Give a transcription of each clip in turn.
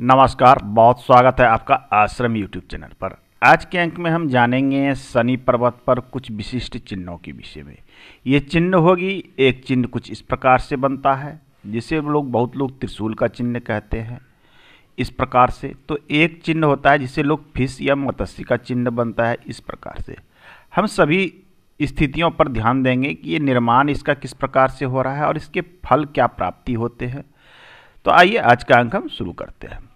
नमस्कार बहुत स्वागत है आपका आश्रम यूट्यूब चैनल पर आज के अंक में हम जानेंगे शनि पर्वत पर कुछ विशिष्ट चिन्हों के विषय में ये चिन्ह होगी एक चिन्ह कुछ इस प्रकार से बनता है जिसे लोग बहुत लोग त्रिशूल का चिन्ह कहते हैं इस प्रकार से तो एक चिन्ह होता है जिसे लोग फिस या मत्स्य का चिन्ह बनता है इस प्रकार से हम सभी स्थितियों पर ध्यान देंगे कि ये निर्माण इसका किस प्रकार से हो रहा है और इसके फल क्या प्राप्ति होते हैं तो आइए आज का अंक हम शुरू करते हैं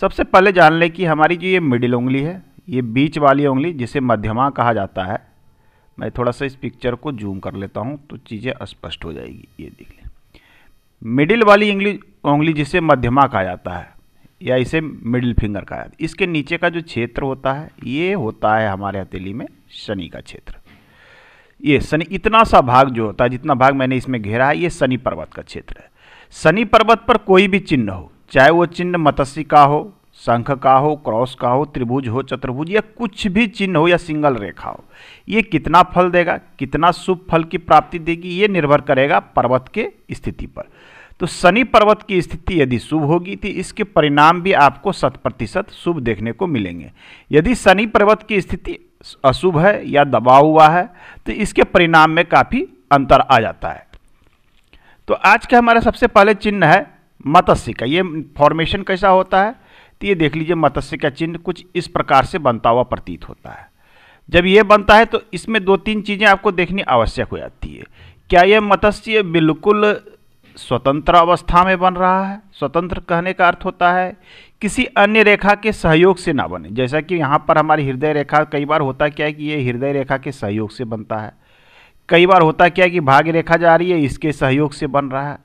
सबसे पहले जान लें कि हमारी जो ये मिडिल उंगली है ये बीच वाली उंगली जिसे मध्यमा कहा जाता है मैं थोड़ा सा इस पिक्चर को जूम कर लेता हूँ तो चीज़ें स्पष्ट हो जाएगी ये देख लें मिडिल वाली इंग्ली उंगली जिसे मध्यमा कहा जाता है या इसे मिडिल फिंगर कहा जाता है इसके नीचे का जो क्षेत्र होता है ये होता है हमारे हथेली में शनि का क्षेत्र ये शनि इतना सा भाग जो होता है जितना भाग मैंने इसमें घेरा है ये शनि पर्वत का क्षेत्र है शनि पर्वत पर कोई भी चिन्ह हो चाहे वो चिन्ह मत्स्य का हो शंख का हो क्रॉस का हो त्रिभुज हो चतुर्भुज या कुछ भी चिन्ह हो या सिंगल रेखा हो ये कितना फल देगा कितना शुभ फल की प्राप्ति देगी ये निर्भर करेगा पर्वत के स्थिति पर तो शनि पर्वत की स्थिति यदि शुभ होगी तो इसके परिणाम भी आपको शत प्रतिशत शुभ देखने को मिलेंगे यदि शनि पर्वत की स्थिति अशुभ है या दबाव हुआ है तो इसके परिणाम में काफ़ी अंतर आ जाता है तो आज का हमारा सबसे पहले चिन्ह है मत्स्य का ये फॉर्मेशन कैसा होता है तो ये देख लीजिए मत्स्य का चिन्ह कुछ इस प्रकार से बनता हुआ प्रतीत होता है जब ये बनता है तो इसमें दो तीन चीज़ें आपको देखनी आवश्यक हो जाती है क्या यह मत्स्य बिल्कुल स्वतंत्र अवस्था में बन रहा है स्वतंत्र कहने का अर्थ होता है किसी अन्य रेखा के सहयोग से ना बने जैसा कि यहाँ पर हमारी हृदय रेखा कई बार होता क्या है कि ये हृदय रेखा के सहयोग से बनता है कई बार होता क्या है कि भाग्य रेखा जा रही है इसके सहयोग से बन रहा है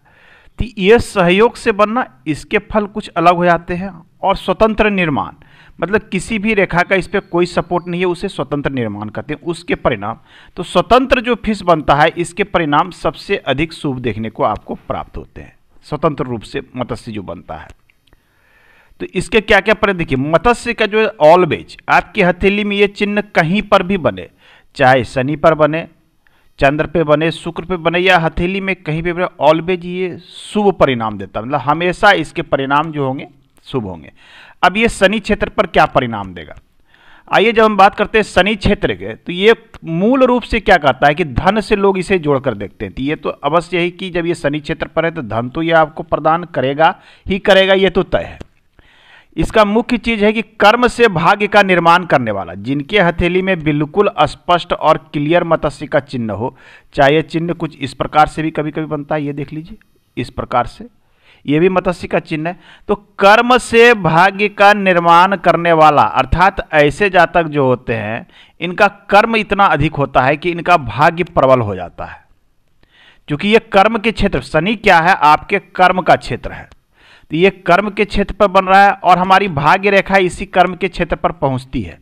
तो यह सहयोग से बनना इसके फल कुछ अलग हो जाते हैं और स्वतंत्र निर्माण मतलब किसी भी रेखा का इस पर कोई सपोर्ट नहीं है उसे स्वतंत्र निर्माण कहते हैं उसके परिणाम तो स्वतंत्र जो फिश बनता है इसके परिणाम सबसे अधिक शुभ देखने को आपको प्राप्त होते हैं स्वतंत्र रूप से मत्स्य जो बनता है तो इसके क्या क्या परिणाम देखिए मत्स्य का जो ऑलवेज आपकी हथेली में ये चिन्ह कहीं पर भी बने चाहे शनि पर बने चंद्र पे बने शुक्र पे बने या हथेली में कहीं पे बने ऑलवेज ये शुभ परिणाम देता है मतलब हमेशा इसके परिणाम जो होंगे शुभ होंगे अब ये शनि क्षेत्र पर क्या परिणाम देगा आइए जब हम बात करते हैं शनि क्षेत्र के तो ये मूल रूप से क्या कहता है कि धन से लोग इसे जोड़कर देखते हैं तो ये तो अवश्य ही कि जब ये शनि क्षेत्र पर है तो धन तो ये आपको प्रदान करेगा ही करेगा ये तो तय है इसका मुख्य चीज है कि कर्म से भाग्य का निर्माण करने वाला जिनके हथेली में बिल्कुल स्पष्ट और क्लियर मत्स्य का चिन्ह हो चाहे चिन्ह कुछ इस प्रकार से भी कभी कभी बनता है ये देख लीजिए इस प्रकार से ये भी मत्स्य का चिन्ह है तो कर्म से भाग्य का निर्माण करने वाला अर्थात ऐसे जातक जो होते हैं इनका कर्म इतना अधिक होता है कि इनका भाग्य प्रबल हो जाता है क्योंकि ये कर्म के क्षेत्र शनि क्या है आपके कर्म का क्षेत्र है तो ये कर्म के क्षेत्र पर बन रहा है और हमारी भाग्य रेखा इसी कर्म के क्षेत्र पर पहुंचती है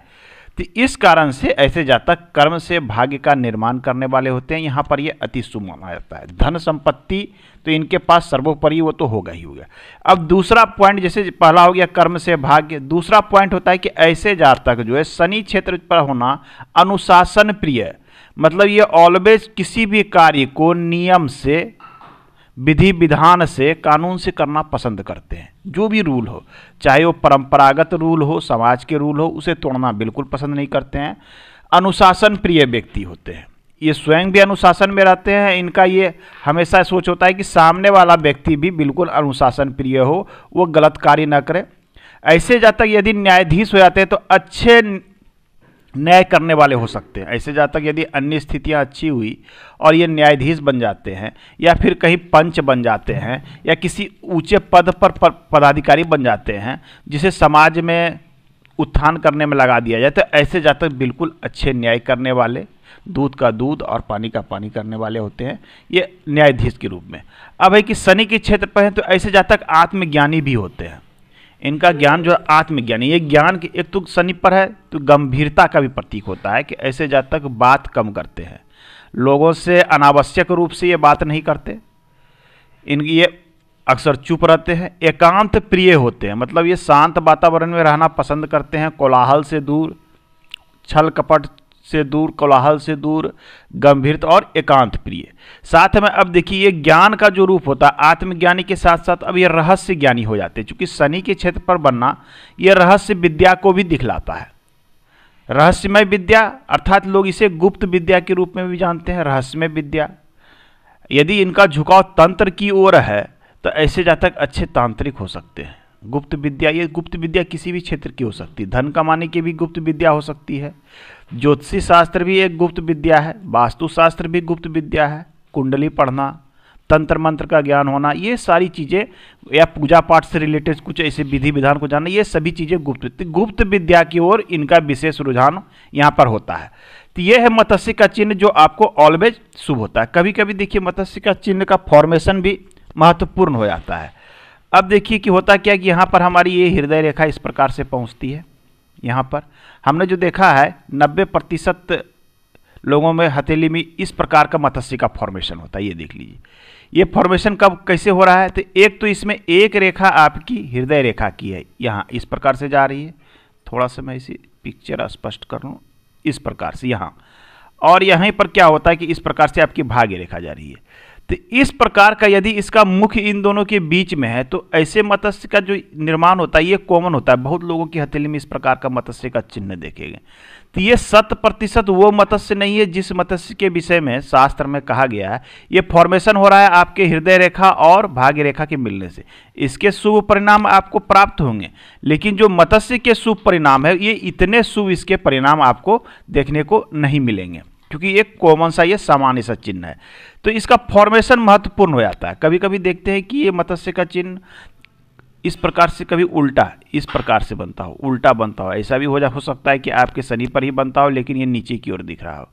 तो इस कारण से ऐसे जातक कर्म से भाग्य का निर्माण करने वाले होते हैं यहाँ पर ये अति शुभ माना जाता है धन संपत्ति तो इनके पास सर्वोपरि वो तो होगा ही होगा अब दूसरा पॉइंट जैसे पहला हो गया कर्म से भाग्य दूसरा पॉइंट होता है कि ऐसे जातक जो है शनि क्षेत्र पर होना अनुशासन प्रिय मतलब ये ऑलवेज किसी भी कार्य को नियम से विधि विधान से कानून से करना पसंद करते हैं जो भी रूल हो चाहे वो परंपरागत रूल हो समाज के रूल हो उसे तोड़ना बिल्कुल पसंद नहीं करते हैं अनुशासन प्रिय व्यक्ति होते हैं ये स्वयं भी अनुशासन में रहते हैं इनका ये हमेशा सोच होता है कि सामने वाला व्यक्ति भी बिल्कुल अनुशासन प्रिय हो वो गलत कार्य ना करे ऐसे जब तक यदि न्यायाधीश हो जाते हैं तो अच्छे न्याय करने वाले हो सकते हैं ऐसे जातक तक यदि अन्य स्थितियाँ अच्छी हुई और ये न्यायाधीश बन जाते हैं या फिर कहीं पंच बन जाते हैं या किसी ऊंचे पद पर, पर पदाधिकारी बन जाते हैं जिसे समाज में उत्थान करने में लगा दिया जाए तो ऐसे जातक बिल्कुल अच्छे न्याय करने वाले दूध का दूध और पानी का पानी करने वाले होते हैं ये न्यायाधीश के रूप में अब है कि शनि के क्षेत्र पर हैं तो ऐसे जातक आत्मज्ञानी भी होते हैं इनका ज्ञान जो है आत्मज्ञान ये ज्ञान की एक तो सनिपर पर है तो गंभीरता का भी प्रतीक होता है कि ऐसे जातक बात कम करते हैं लोगों से अनावश्यक रूप से ये बात नहीं करते इनकी ये अक्सर चुप रहते हैं एकांत प्रिय होते हैं मतलब ये शांत वातावरण में रहना पसंद करते हैं कोलाहल से दूर छल कपट से दूर कोलाहल से दूर गंभीरता और एकांत प्रिय साथ में अब देखिए ये ज्ञान का जो रूप होता है आत्मज्ञानी के साथ साथ अब ये रहस्य ज्ञानी हो जाते हैं चूंकि शनि के क्षेत्र पर बनना ये रहस्य विद्या को भी दिखलाता है रहस्यमय विद्या अर्थात लोग इसे गुप्त विद्या के रूप में भी जानते हैं रहस्यमय विद्या यदि इनका झुकाव तंत्र की ओर है तो ऐसे जातक अच्छे तांत्रिक हो सकते हैं गुप्त विद्या ये गुप्त विद्या किसी भी क्षेत्र की हो सकती है धन कमाने की भी गुप्त विद्या हो सकती है ज्योतिषी शास्त्र भी एक गुप्त विद्या है वास्तुशास्त्र भी गुप्त विद्या है कुंडली पढ़ना तंत्र मंत्र का ज्ञान होना ये सारी चीज़ें या पूजा पाठ से रिलेटेड कुछ ऐसे विधि विधान को जानना ये सभी चीज़ें गुप्त गुप्त विद्या की ओर इनका विशेष रुझान यहाँ पर होता है तो ये है मत्स्य का चिन्ह जो आपको ऑलवेज शुभ होता है कभी कभी देखिए मत्स्य का चिन्ह का फॉर्मेशन भी महत्वपूर्ण हो जाता है अब देखिए कि होता क्या कि यहाँ पर हमारी ये हृदय रेखा इस प्रकार से पहुँचती है यहाँ पर हमने जो देखा है नब्बे प्रतिशत लोगों में हथेली में इस प्रकार का मत्स्य का फॉर्मेशन होता है ये देख लीजिए ये फॉर्मेशन कब कैसे हो रहा है तो एक तो इसमें एक रेखा आपकी हृदय रेखा की है यहाँ इस प्रकार से जा रही है थोड़ा सा मैं इसे पिक्चर स्पष्ट कर लूँ इस प्रकार से यहाँ और यहीं पर क्या होता है कि इस प्रकार से आपकी भाग्य रेखा जा रही है तो इस प्रकार का यदि इसका मुख्य इन दोनों के बीच में है तो ऐसे मत्स्य का जो निर्माण होता है ये कॉमन होता है बहुत लोगों की हथेली में इस प्रकार का मत्स्य का चिन्ह देखेंगे तो ये शत प्रतिशत वो मत्स्य नहीं है जिस मत्स्य के विषय में शास्त्र में कहा गया है ये फॉर्मेशन हो रहा है आपके हृदय रेखा और भाग्य रेखा के मिलने से इसके शुभ परिणाम आपको प्राप्त होंगे लेकिन जो मत्स्य के शुभ परिणाम है ये इतने शुभ इसके परिणाम आपको देखने को नहीं मिलेंगे क्योंकि एक कॉमन सा ये सामान्य सा चिन्ह है तो इसका फॉर्मेशन महत्वपूर्ण हो जाता है कभी कभी देखते हैं कि ये मत्स्य का चिन्ह इस प्रकार से कभी उल्टा इस प्रकार से बनता हो उल्टा बनता हो ऐसा भी हो जा हो सकता है कि आपके शनि पर ही बनता हो लेकिन ये नीचे की ओर दिख रहा हो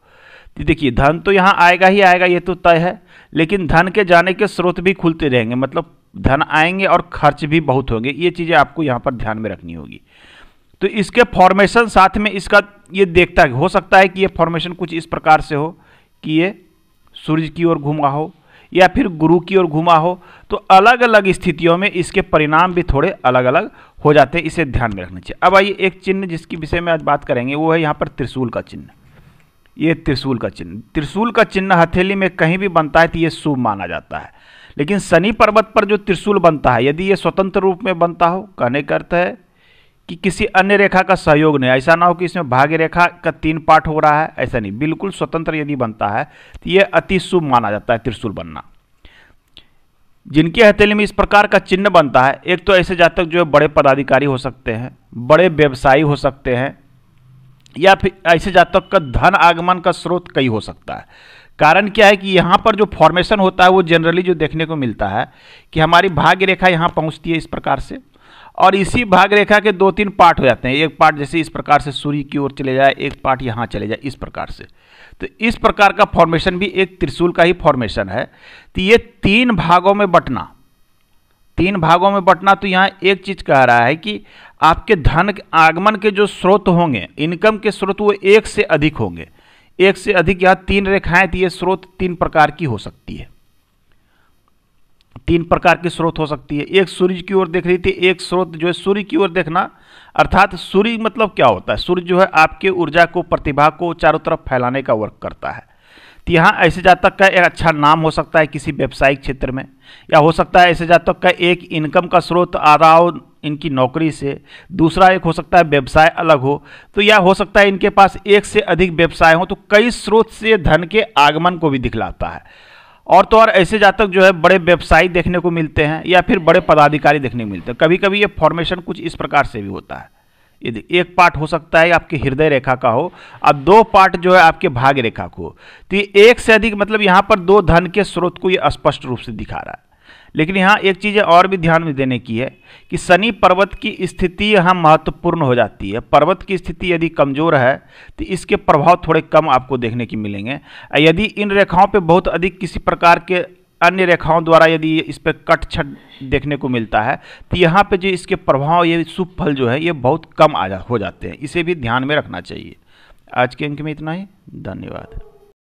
तो देखिए धन तो यहाँ आएगा ही आएगा ये तो तय है लेकिन धन के जाने के स्रोत भी खुलते रहेंगे मतलब धन आएंगे और खर्च भी बहुत होंगे ये चीज़ें आपको यहाँ पर ध्यान में रखनी होगी तो इसके फॉर्मेशन साथ में इसका ये देखता है हो सकता है कि ये फॉर्मेशन कुछ इस प्रकार से हो कि ये सूर्य की ओर घूमा हो या फिर गुरु की ओर घूमा हो तो अलग अलग स्थितियों में इसके परिणाम भी थोड़े अलग अलग हो जाते हैं इसे ध्यान में रखना चाहिए अब आइए एक चिन्ह जिसके विषय में आज बात करेंगे वो है यहाँ पर त्रिशूल का चिन्ह ये त्रिशूल का चिन्ह त्रिशूल का चिन्ह हथेली में कहीं भी बनता है तो ये शुभ माना जाता है लेकिन शनि पर्वत पर जो त्रिशूल बनता है यदि ये स्वतंत्र रूप में बनता हो कहने का अर्थ है कि किसी अन्य रेखा का सहयोग नहीं ऐसा ना हो कि इसमें भाग्य रेखा का तीन पार्ट हो रहा है ऐसा नहीं बिल्कुल स्वतंत्र यदि बनता है तो यह अति शुभ माना जाता है त्रिशूल बनना जिनकी हथेली में इस प्रकार का चिन्ह बनता है एक तो ऐसे जातक जो है बड़े पदाधिकारी हो सकते हैं बड़े व्यवसायी हो सकते हैं या फिर ऐसे जातक का धन आगमन का स्रोत कई हो सकता है कारण क्या है कि यहाँ पर जो फॉर्मेशन होता है वो जनरली जो देखने को मिलता है कि हमारी भाग्य रेखा यहाँ पहुँचती है इस प्रकार से और इसी भाग रेखा के दो तीन पार्ट हो जाते हैं एक पार्ट जैसे इस प्रकार से सूर्य की ओर चले जाए एक पार्ट यहाँ चले जाए इस प्रकार से तो इस प्रकार का फॉर्मेशन भी एक त्रिशूल का ही फॉर्मेशन है तो ये तीन भागों में बटना तीन भागों में बटना तो यहाँ एक चीज़ कह रहा है कि आपके धन आगमन के जो स्रोत होंगे इनकम के स्रोत वो एक से अधिक होंगे एक से अधिक यहाँ तीन रेखाएं तो ये स्रोत तीन प्रकार की हो सकती है तीन प्रकार के स्रोत हो सकती है एक सूर्य की ओर देख रही थी एक स्रोत जो है सूर्य की ओर देखना अर्थात सूर्य मतलब क्या होता है सूर्य जो है आपके ऊर्जा को प्रतिभा को चारों तरफ फैलाने का वर्क करता है तो यहाँ ऐसे जातक का एक अच्छा नाम हो सकता है किसी व्यावसायिक क्षेत्र में या हो सकता है ऐसे जातक का एक इनकम का स्रोत हो इनकी नौकरी से दूसरा एक हो सकता है व्यवसाय अलग हो तो या हो सकता है इनके पास एक से अधिक व्यवसाय हो तो कई स्रोत से धन के आगमन को भी दिखलाता है और तो और ऐसे जातक जो है बड़े व्यवसायी देखने को मिलते हैं या फिर बड़े पदाधिकारी देखने को मिलते हैं कभी कभी ये फॉर्मेशन कुछ इस प्रकार से भी होता है यदि एक पार्ट हो सकता है आपके हृदय रेखा का हो अब दो पार्ट जो है आपके भाग्य रेखा को हो तो ये एक से अधिक मतलब यहाँ पर दो धन के स्रोत को ये स्पष्ट रूप से दिखा रहा है लेकिन यहाँ एक चीज़ और भी ध्यान में देने की है कि शनि पर्वत की स्थिति यहाँ महत्वपूर्ण हो जाती है पर्वत की स्थिति यदि कमज़ोर है तो इसके प्रभाव थोड़े कम आपको देखने की मिलेंगे यदि इन रेखाओं पर बहुत अधिक किसी प्रकार के अन्य रेखाओं द्वारा यदि इस पर कट छट देखने को मिलता है तो यहाँ पे जो इसके प्रभाव ये शुभ फल जो है ये बहुत कम आ जा हो जाते हैं इसे भी ध्यान में रखना चाहिए आज के अंक में इतना ही धन्यवाद